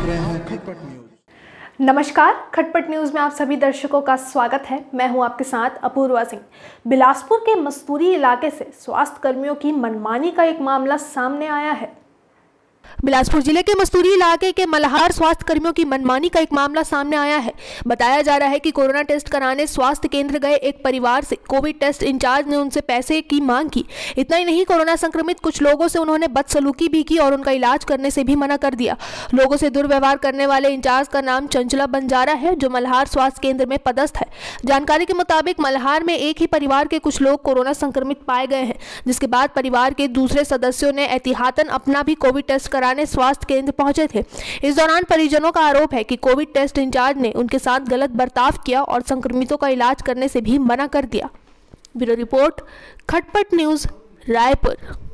देख रहे हैं खटपट न्यूज नमस्कार खटपट न्यूज़ में आप सभी दर्शकों का स्वागत है मैं हूं आपके साथ अपूर्वा सिंह बिलासपुर के मस्तूरी इलाके से स्वास्थ्य कर्मियों की मनमानी का एक मामला सामने आया है बिलासपुर जिले के मस्तूरी इलाके के मल्हार स्वास्थ्य कर्मियों की मनमानी का एक मामला सामने आया है बताया जा रहा है कि कोरोना टेस्ट कराने स्वास्थ्य केंद्र गए एक परिवार से कोविड टेस्ट इंचार्ज ने उनसे पैसे की मांग की इतना ही नहीं कोरोना संक्रमित कुछ लोगों से उन्होंने बदसलूकी भी की और उनका इलाज करने से भी मना कर दिया लोगों से दुर्व्यवहार करने वाले इंचार्ज का नाम चंचला बंजारा है जो मल्हार स्वास्थ्य केंद्र में पदस्थ है जानकारी के मुताबिक मल्हार में एक ही परिवार के कुछ लोग कोरोना संक्रमित पाए गए हैं जिसके बाद परिवार के दूसरे सदस्यों ने एहतियातन अपना भी कोविड टेस्ट कर कराने स्वास्थ्य केंद्र पहुंचे थे इस दौरान परिजनों का आरोप है कि कोविड टेस्ट इंचार्ज ने उनके साथ गलत बर्ताव किया और संक्रमितों का इलाज करने से भी मना कर दिया bureau report Khatpat news Raipur